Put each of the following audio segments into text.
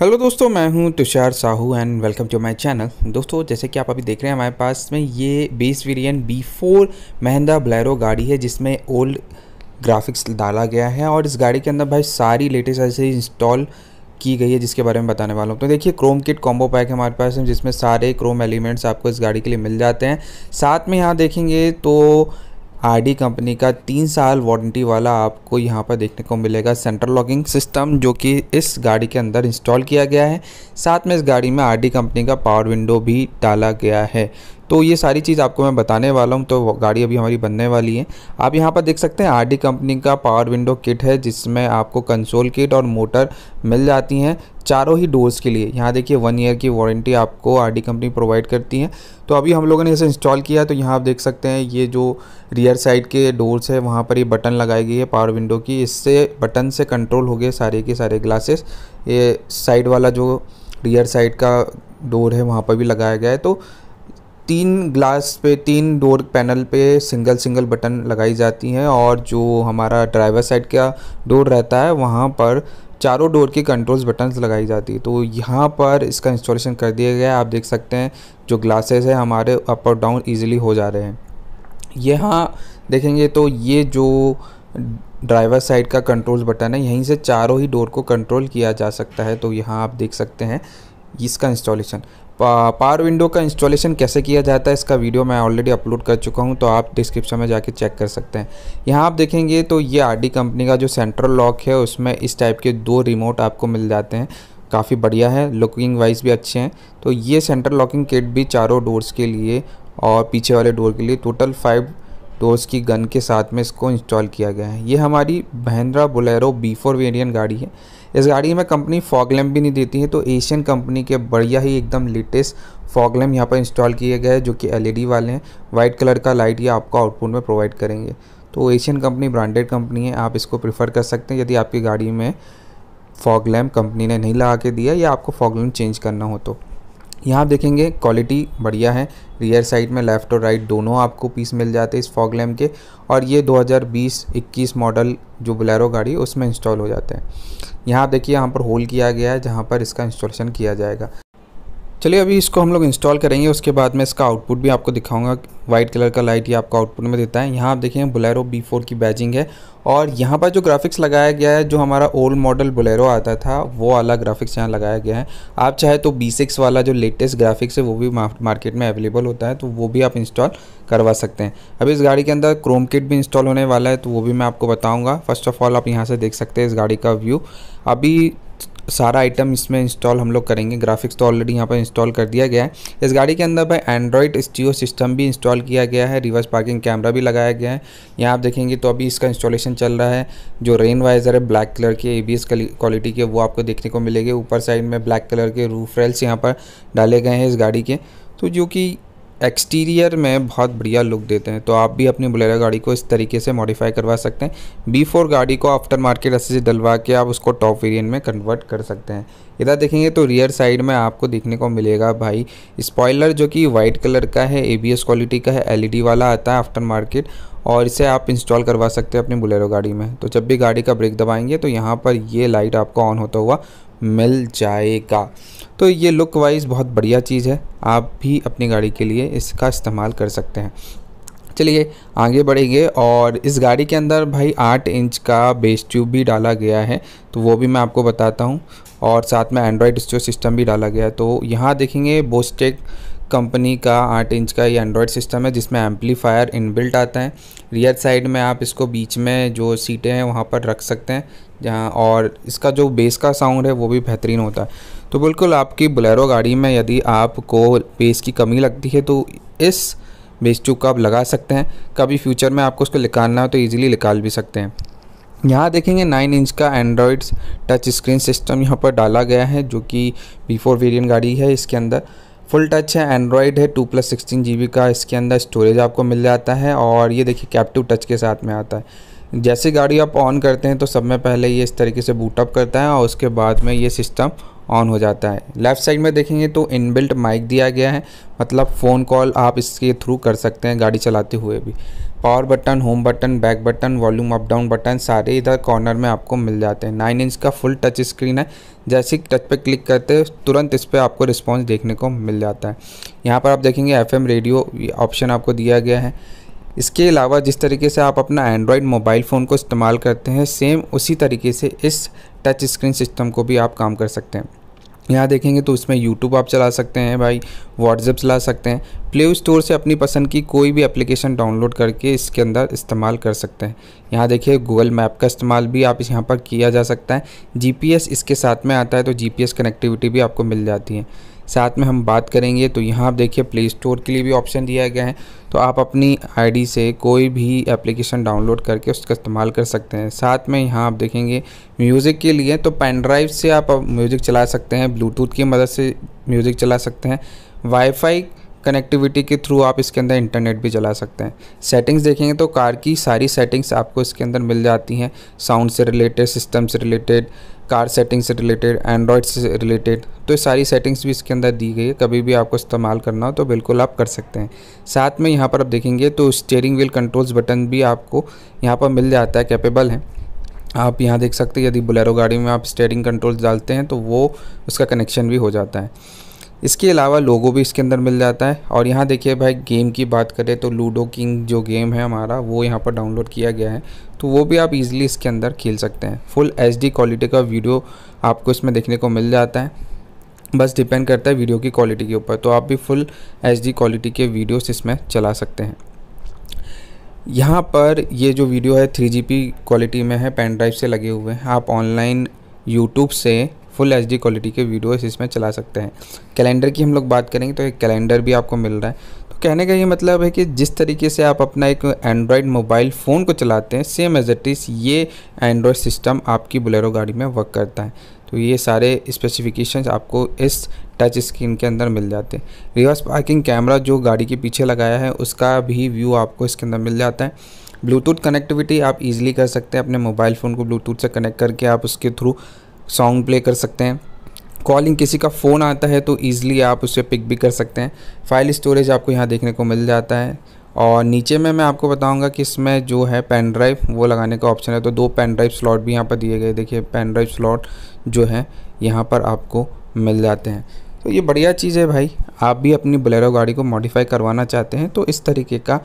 hello दोस्तों मैं हूं Tushar Sahu and welcome to my channel दोस्तों जैसे कि आप अभी देख रहे हैं हमारे पास में ये base variant B four Mahindra Bolero गाड़ी है जिसमें ओल्ड ग्राफिक्स डाला गया है और इस गाड़ी के अंदर भाई सारी लेटेस्ट ऐसे इंस्टॉल की गई है जिसके बारे में बताने वाला हूँ तो देखिए क्रोम किट कॉम्बो पैक हमारे पास है जिसमें सारे क्रोम एलिमेंट्स आपको इस गाड़ी के लिए मिल जाते हैं साथ में यहाँ देखेंगे तो आर कंपनी का तीन साल वारंटी वाला आपको यहाँ पर देखने को मिलेगा सेंट्रल लॉकिंग सिस्टम जो कि इस गाड़ी के अंदर इंस्टॉल किया गया है साथ में इस गाड़ी में आर कंपनी का पावर विंडो भी डाला गया है तो ये सारी चीज़ आपको मैं बताने वाला हूँ तो गाड़ी अभी हमारी बनने वाली है आप यहाँ पर देख सकते हैं आर कंपनी का पावर विंडो किट है जिसमें आपको कंसोल किट और मोटर मिल जाती हैं चारों ही डोर्स के लिए यहाँ देखिए वन ईयर की वारंटी आपको आर कंपनी प्रोवाइड करती है तो अभी हम लोगों ने इसे इंस्टॉल किया है तो यहाँ आप देख सकते हैं ये जो रियर साइड के डोर्स है वहाँ पर ये बटन लगाई गई है पावर विंडो की इससे बटन से कंट्रोल हो गए सारे के सारे ग्लासेस ये साइड वाला जो रियर साइड का डोर है वहाँ पर भी लगाया गया है तो तीन ग्लास पे तीन डोर पैनल पे सिंगल सिंगल बटन लगाई जाती हैं और जो हमारा ड्राइवर साइड का डोर रहता है वहाँ पर चारों डोर की कंट्रोल्स बटन्स लगाई जाती है तो यहाँ पर इसका इंस्टॉलेशन कर दिया गया है आप देख सकते हैं जो ग्लासेस है हमारे अप और डाउन ईजिली हो जा रहे हैं यहाँ देखेंगे तो ये जो ड्राइवर साइड का कंट्रोल्स बटन है यहीं से चारों ही डोर को कंट्रोल किया जा सकता है तो यहाँ आप देख सकते हैं इसका इंस्टॉलेशन पावर विंडो का इंस्टॉलेशन कैसे किया जाता है इसका वीडियो मैं ऑलरेडी अपलोड कर चुका हूं तो आप डिस्क्रिप्शन में जाके चेक कर सकते हैं यहां आप देखेंगे तो ये आरडी कंपनी का जो सेंट्रल लॉक है उसमें इस टाइप के दो रिमोट आपको मिल जाते हैं काफ़ी बढ़िया है लुकिंग वाइज भी अच्छे हैं तो ये सेंट्रल लॉकिंग किट भी चारों डोर्स के लिए और पीछे वाले डोर के लिए टोटल फाइव डोर्स की गन के साथ में इसको इंस्टॉल किया गया है ये हमारी Mahindra Bolero B four variant गाड़ी है इस गाड़ी में कंपनी फॉगलैम भी नहीं देती है तो एशियन कंपनी के बढ़िया ही एकदम लेटेस्ट फॉगलैम यहाँ पर इंस्टॉल किए गए हैं जो कि एलईडी e वाले हैं वाइट कलर का लाइट ये आपको आउटपुट में प्रोवाइड करेंगे तो एशियन कंपनी ब्रांडेड कंपनी है आप इसको प्रीफर कर सकते हैं यदि आपकी गाड़ी में फॉग लैम्प कंपनी ने नहीं लगा के दिया या आपको फॉग लैम्प चेंज करना हो तो यहाँ देखेंगे क्वालिटी बढ़िया है रियर साइड में लेफ़्ट और राइट दोनों आपको पीस मिल जाते हैं इस फॉग लैम्प के और ये 2020-21 मॉडल जो बुलेरो गाड़ी उसमें इंस्टॉल हो जाते हैं यहाँ देखिए यहाँ पर होल किया गया है जहाँ पर इसका इंस्टॉलेशन किया जाएगा चलिए अभी इसको हम लोग इंस्टॉल करेंगे उसके बाद में इसका आउटपुट भी आपको दिखाऊंगा वाइट कलर का लाइट ये आपको आउटपुट में देता है यहाँ आप देखें बुलेरो बी फोर की बैजिंग है और यहाँ पर जो ग्राफिक्स लगाया गया है जो हमारा ओल्ड मॉडल बुलेरो आता था वो वाला ग्राफिक्स यहाँ लगाया गया है आप चाहे तो बी सिक्स वाला जो लेटेस्ट ग्राफिक्स है वो भी मार्केट में अवेलेबल होता है तो वो भी आप इंस्टॉल करवा सकते हैं अभी इस गाड़ी के अंदर क्रोम किट भी इंस्टॉल होने वाला है तो वो भी मैं आपको बताऊँगा फर्स्ट ऑफ ऑल आप यहाँ से देख सकते हैं इस गाड़ी का व्यू अभी सारा आइटम इसमें इंस्टॉल हम लोग करेंगे ग्राफिक्स तो ऑलरेडी यहाँ पर इंस्टॉल कर दिया गया है इस गाड़ी के अंदर भाई एंड्रॉयड स्टीओ सिस्टम भी इंस्टॉल किया गया है रिवर्स पार्किंग कैमरा भी लगाया गया है यहाँ आप देखेंगे तो अभी इसका इंस्टॉलेशन चल रहा है जो रेन वाइजर है ब्लैक कलर के ए बी क्वालिटी के वो आपको देखने को मिलेगी ऊपर साइड में ब्लैक कलर के रूफ रेल्स यहाँ पर डाले गए हैं इस गाड़ी के तो जो कि एक्सटीरियर में बहुत बढ़िया लुक देते हैं तो आप भी अपनी बुलेरो गाड़ी को इस तरीके से मॉडिफाई करवा सकते हैं बी फोर गाड़ी को आफ्टर मार्केट रस्सी से डलवा के आप उसको टॉप वेरिएंट में कन्वर्ट कर सकते हैं इधर देखेंगे तो रियर साइड में आपको देखने को मिलेगा भाई स्पॉयलर जो कि वाइट कलर का है ए क्वालिटी का है एल e वाला आता है आफ्टर मार्केट और इसे आप इंस्टॉल करवा सकते हैं अपनी बुलेरो गाड़ी में तो जब भी गाड़ी का ब्रेक दबाएंगे तो यहाँ पर ये लाइट आपको ऑन होता हुआ मिल जाएगा तो ये लुक वाइज बहुत बढ़िया चीज़ है आप भी अपनी गाड़ी के लिए इसका इस्तेमाल कर सकते हैं चलिए आगे बढ़ेंगे और इस गाड़ी के अंदर भाई आठ इंच का बेस ट्यूब भी डाला गया है तो वो भी मैं आपको बताता हूँ और साथ में एंड्रॉयड स्टो सिस्टम भी डाला गया है तो यहाँ देखेंगे बोस्टेक कंपनी का आठ इंच का ये एंड्रॉयड सिस्टम है जिसमें एम्पलीफायर इनबिल्ट आता है रियर साइड में आप इसको बीच में जो सीटें हैं वहाँ पर रख सकते हैं जहाँ और इसका जो बेस का साउंड है वो भी बेहतरीन होता है तो बिल्कुल आपकी बुलेरो गाड़ी में यदि आपको बेस की कमी लगती है तो इस बेस ट्यूब का आप लगा सकते हैं कभी फ्यूचर में आपको उसको निकालना हो तो ईजिली निकाल भी सकते हैं यहाँ देखेंगे नाइन इंच का एंड्रॉयड टच स्क्रीन सिस्टम यहाँ पर डाला गया है जो कि बी फोर वेरियंट गाड़ी है इसके अंदर फुल टच है एंड्रॉयड है टू प्लस सिक्सटीन जी का इसके अंदर स्टोरेज आपको मिल जाता है और ये देखिए कैप्टिव टच के साथ में आता है जैसे गाड़ी आप ऑन करते हैं तो सब में पहले ये इस तरीके से बूटअप करता है और उसके बाद में ये सिस्टम ऑन हो जाता है लेफ़्ट साइड में देखेंगे तो इनबिल्ट माइक दिया गया है मतलब फ़ोन कॉल आप इसके थ्रू कर सकते हैं गाड़ी चलाते हुए भी power button home button back button volume up down button सारे इधर कॉर्नर में आपको मिल जाते हैं नाइन इंच का फुल टच स्क्रीन है जैसे ही टच पे क्लिक करते हैं तुरंत इस पर आपको रिस्पॉन्स देखने को मिल जाता है यहाँ पर आप देखेंगे एफ रेडियो ऑप्शन आपको दिया गया है इसके अलावा जिस तरीके से आप अपना एंड्रॉयड मोबाइल फ़ोन को इस्तेमाल करते हैं सेम उसी तरीके से इस टच स्क्रीन सिस्टम को भी आप काम कर सकते हैं यहाँ देखेंगे तो इसमें यूट्यूब आप चला सकते हैं भाई व्हाट्सएप चला सकते हैं प्ले स्टोर से अपनी पसंद की कोई भी एप्लीकेशन डाउनलोड करके इसके अंदर इस्तेमाल कर सकते हैं यहाँ देखिए गूगल मैप का इस्तेमाल भी आप इस यहाँ पर किया जा सकता है जीपीएस इसके साथ में आता है तो जीपीएस कनेक्टिविटी भी आपको मिल जाती है साथ में हम बात करेंगे तो यहाँ आप देखिए प्ले स्टोर के लिए भी ऑप्शन दिया गया है तो आप अपनी आईडी से कोई भी एप्लीकेशन डाउनलोड करके उसका इस्तेमाल कर सकते हैं साथ में यहाँ आप देखेंगे म्यूज़िक के लिए तो पेन ड्राइव से आप म्यूज़िक चला सकते हैं ब्लूटूथ की मदद से म्यूज़िक चला सकते हैं वाईफाई कनेक्टिविटी के थ्रू आप इसके अंदर इंटरनेट भी चला सकते हैं सेटिंग्स देखेंगे तो कार की सारी सेटिंग्स आपको इसके अंदर मिल जाती हैं साउंड से रिलेटेड सिस्टम से रिलेटेड कार सेटिंग से रिलेटेड एंड्रॉयड से रिलेटेड तो ये सारी सेटिंग्स भी इसके अंदर दी गई है कभी भी आपको इस्तेमाल करना हो तो बिल्कुल आप कर सकते हैं साथ में यहाँ पर आप देखेंगे तो स्टेयरिंग व्हील कंट्रोल्स बटन भी आपको यहाँ पर मिल जाता है कैपेबल है आप यहाँ देख सकते हैं यदि बुलेरो गाड़ी में आप स्टेयरिंग कंट्रोल्स डालते हैं तो वो उसका कनेक्शन भी हो जाता है इसके अलावा लोगो भी इसके अंदर मिल जाता है और यहाँ देखिए भाई गेम की बात करें तो लूडो किंग जो गेम है हमारा वो यहाँ पर डाउनलोड किया गया है तो वो भी आप इजीली इसके अंदर खेल सकते हैं फुल एचडी क्वालिटी का वीडियो आपको इसमें देखने को मिल जाता है बस डिपेंड करता है वीडियो की क्वालिटी के ऊपर तो आप भी फुल एच क्वालिटी के वीडियोस इसमें चला सकते हैं यहाँ पर ये जो वीडियो है थ्री क्वालिटी में है पेन ड्राइव से लगे हुए हैं आप ऑनलाइन यूट्यूब से फुल एच क्वालिटी के वीडियोस इसमें चला सकते हैं कैलेंडर की हम लोग बात करेंगे तो एक कैलेंडर भी आपको मिल रहा है तो कहने का ये मतलब है कि जिस तरीके से आप अपना एक एंड्रॉयड मोबाइल फ़ोन को चलाते हैं सेम एज एट इज़ ये एंड्रॉयड सिस्टम आपकी बुलेरो गाड़ी में वर्क करता है तो ये सारे स्पेसिफिकेशन आपको इस टच स्क्रीन के अंदर मिल जाते हैं रिवर्स पार्किंग कैमरा जो गाड़ी के पीछे लगाया है उसका भी व्यू आपको इसके अंदर मिल जाता है ब्लूटूथ कनेक्टिविटी आप इजीली कर सकते हैं अपने मोबाइल फ़ोन को ब्लूटूथ से कनेक्ट करके आप उसके थ्रू सॉन्ग प्ले कर सकते हैं कॉलिंग किसी का फ़ोन आता है तो ईज़िली आप उसे पिक भी कर सकते हैं फाइल स्टोरेज आपको यहाँ देखने को मिल जाता है और नीचे में मैं आपको बताऊंगा कि इसमें जो है पेन ड्राइव वो लगाने का ऑप्शन है तो दो पेन ड्राइव स्लॉट भी यहाँ पर दिए गए देखिए पेन ड्राइव स्लॉट जो है यहाँ पर आपको मिल जाते हैं तो ये बढ़िया चीज़ है भाई आप भी अपनी बलेरो गाड़ी को मॉडिफाई करवाना चाहते हैं तो इस तरीके का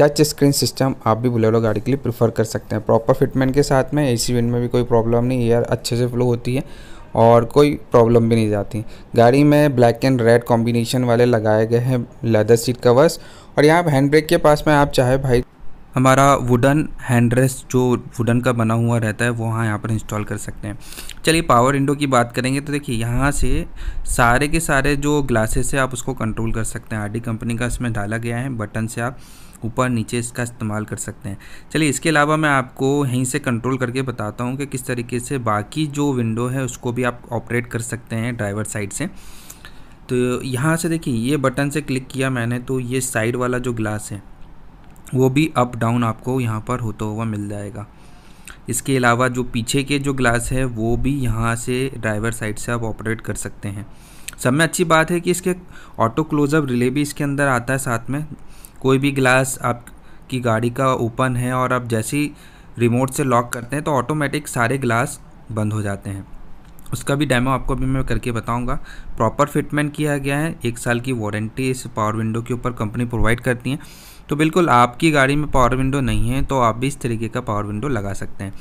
टच स्क्रीन सिस्टम आप भी बुलेरो गाड़ी के लिए प्रीफर कर सकते हैं प्रॉपर फिटमेंट के साथ में एसी विंड में भी कोई प्रॉब्लम नहीं एयर अच्छे से फ्लो होती है और कोई प्रॉब्लम भी नहीं जाती गाड़ी में ब्लैक एंड रेड कॉम्बिनेशन वाले लगाए गए हैं लेदर सीट कवर्स और यहाँ हैंड ब्रेक के पास में आप चाहे भाई हमारा वुडन हैंड रेस्ट जो वुडन का बना हुआ रहता है वो हाँ यहाँ पर इंस्टॉल कर सकते हैं चलिए पावर विंडो की बात करेंगे तो देखिए यहाँ से सारे के सारे जो ग्लासेस है आप उसको कंट्रोल कर सकते हैं आर कंपनी का इसमें डाला गया है बटन से आप ऊपर नीचे इसका इस्तेमाल कर सकते हैं चलिए इसके अलावा मैं आपको यहीं से कंट्रोल करके बताता हूँ कि किस तरीके से बाकी जो विंडो है उसको भी आप ऑपरेट कर सकते हैं ड्राइवर साइड से तो यहाँ से देखिए ये बटन से क्लिक किया मैंने तो ये साइड वाला जो ग्लास है वो भी अप डाउन आपको यहाँ पर होता हुआ मिल जाएगा इसके अलावा जो पीछे के जो ग्लास है वो भी यहाँ से ड्राइवर साइड से आप ऑपरेट कर सकते हैं सब में अच्छी बात है कि इसके ऑटो क्लोजअप रिले भी इसके अंदर आता है साथ में कोई भी ग्लास आपकी गाड़ी का ओपन है और आप जैसे ही रिमोट से लॉक करते हैं तो ऑटोमेटिक सारे ग्लास बंद हो जाते हैं उसका भी डेमो आपको अभी मैं करके बताऊंगा प्रॉपर फिटमेंट किया गया है एक साल की वारंटी इस पावर विंडो के ऊपर कंपनी प्रोवाइड करती है तो बिल्कुल आपकी गाड़ी में पावर विंडो नहीं है तो आप भी इस तरीके का पावर विंडो लगा सकते हैं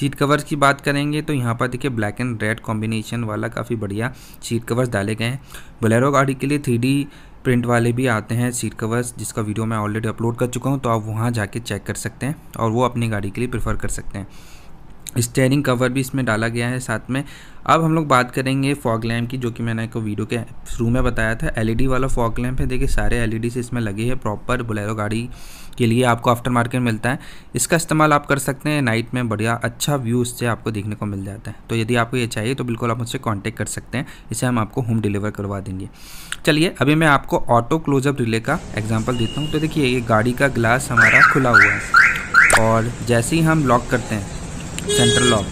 सीट कवर्स की बात करेंगे तो यहाँ पर देखिए ब्लैक एंड रेड कॉम्बिनेशन वाला काफ़ी बढ़िया सीट कवर्स डाले गए हैं बलैरो गाड़ी के लिए थ्री प्रिंट वाले भी आते हैं सीट कवर्स जिसका वीडियो मैं ऑलरेडी अपलोड कर चुका हूँ तो आप वहाँ जाके चेक कर सकते हैं और वो अपनी गाड़ी के लिए प्रेफर कर सकते हैं स्टेयरिंग कवर भी इसमें डाला गया है साथ में अब हम लोग बात करेंगे फॉग लैम्प की जो कि मैंने एक वीडियो के शुरू में बताया था एलईडी e वाला फॉग लैम्प है देखिए सारे एलईडी e से इसमें लगे हैं प्रॉपर बुलेरो गाड़ी के लिए आपको आफ्टर मार्केट मिलता है इसका इस्तेमाल आप कर सकते हैं नाइट में बढ़िया अच्छा व्यू इससे आपको देखने को मिल जाता है तो यदि आपको ये चाहिए तो बिल्कुल आप मुझसे कॉन्टैक्ट कर सकते हैं इसे हम आपको होम डिलीवर करवा देंगे चलिए अभी मैं आपको ऑटो क्लोजअप रिले का एग्जाम्पल देता हूँ तो देखिए ये गाड़ी का ग्लास हमारा खुला हुआ है और जैसे ही हम लॉक करते हैं सेंटर लॉक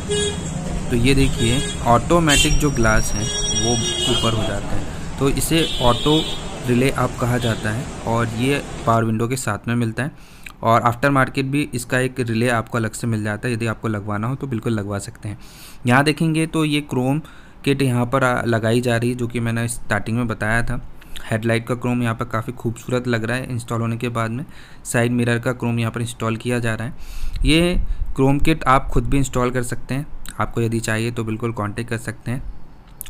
तो ये देखिए ऑटोमेटिक जो ग्लास है वो ऊपर हो जाता है तो इसे ऑटो रिले आप कहा जाता है और ये पावर विंडो के साथ में मिलता है और आफ्टर मार्केट भी इसका एक रिले आपको अलग से मिल जाता है यदि आपको लगवाना हो तो बिल्कुल लगवा सकते हैं यहाँ देखेंगे तो ये क्रोम किट यहाँ पर लगाई जा रही है जो कि मैंने स्टार्टिंग में बताया था हेडलाइट का क्रोम यहाँ पर काफ़ी खूबसूरत लग रहा है इंस्टॉल होने के बाद में साइड मिरर का क्रोम यहाँ पर इंस्टॉल किया जा रहा है ये क्रोम किट आप खुद भी इंस्टॉल कर सकते हैं आपको यदि चाहिए तो बिल्कुल कांटेक्ट कर सकते हैं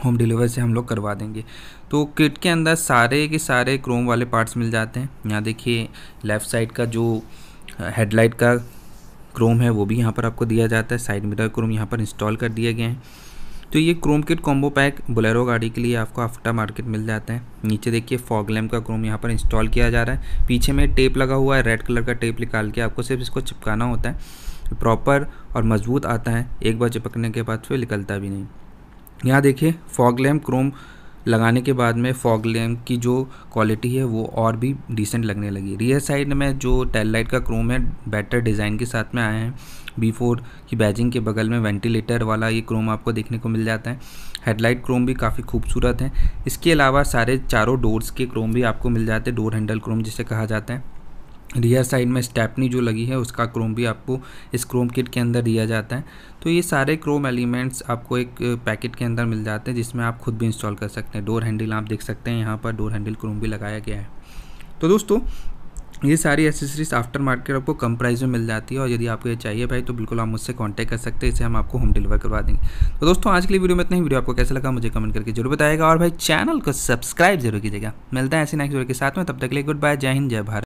होम डिलीवर से हम लोग करवा देंगे तो किट के अंदर सारे के सारे क्रोम वाले पार्ट्स मिल जाते हैं यहाँ देखिए लेफ़्ट साइड का जो हेडलाइट का क्रोम है वो भी यहाँ पर आपको दिया जाता है साइड मिरर क्रोम यहाँ पर इंस्टॉल कर दिए गए हैं तो ये chrome kit combo pack Bolero गाड़ी के लिए आपको आफ्टा मार्केट मिल जाता है नीचे देखिए फॉग लैम्प का क्रोम यहाँ पर इंस्टॉल किया जा रहा है पीछे में टेप लगा हुआ है रेड कलर का टेप निकाल के आपको सिर्फ इसको चिपकाना होता है प्रॉपर और मजबूत आता है एक बार चिपकने के बाद फिर निकलता भी नहीं यहाँ देखिए फॉग लैम्प क्रोम लगाने के बाद में फॉग लैम्प की जो क्वालिटी है वो और भी डिसेंट लगने लगी रियर साइड में जो टेल लाइट का क्रोम है बेटर डिज़ाइन के साथ में आए हैं बी फोर की बैजिंग के बगल में वेंटिलेटर वाला ये क्रोम आपको देखने को मिल जाता है हेडलाइट क्रोम भी काफ़ी खूबसूरत है इसके अलावा सारे चारों डोर्स के क्रोम भी आपको मिल जाते हैं डोर हैंडल क्रोम जिसे कहा जाता है रियर साइड में स्टेपनी जो लगी है उसका क्रोम भी आपको इस क्रोम किट के अंदर दिया जाता है तो ये सारे क्रोम एलिमेंट्स आपको एक पैकेट के अंदर मिल जाते हैं जिसमें आप खुद भी इंस्टॉल कर सकते हैं डोर हैंडल आप देख सकते हैं यहाँ पर डोर हैंडल क्रोम भी लगाया गया है तो दोस्तों ये सारी एसेसरीज आफ्टर मार्केट आपको कम प्राइस में मिल जाती है और यदि आपको ये चाहिए भाई तो बिल्कुल आप मुझसे कांटेक्ट कर सकते हैं इसे हम आपको होम डिलीवर करवा देंगे तो दोस्तों आज के लिए वीडियो में इतना ही वीडियो आपको कैसा लगा मुझे कमेंट करके जरूर बताएगा और भाई चैनल को सब्सक्राइब जरूर कीजिएगा मिलता है ऐसी नेक्स्ट वीडियो के साथ में तब तक के लिए गुड बाय जय हिंद जय भारत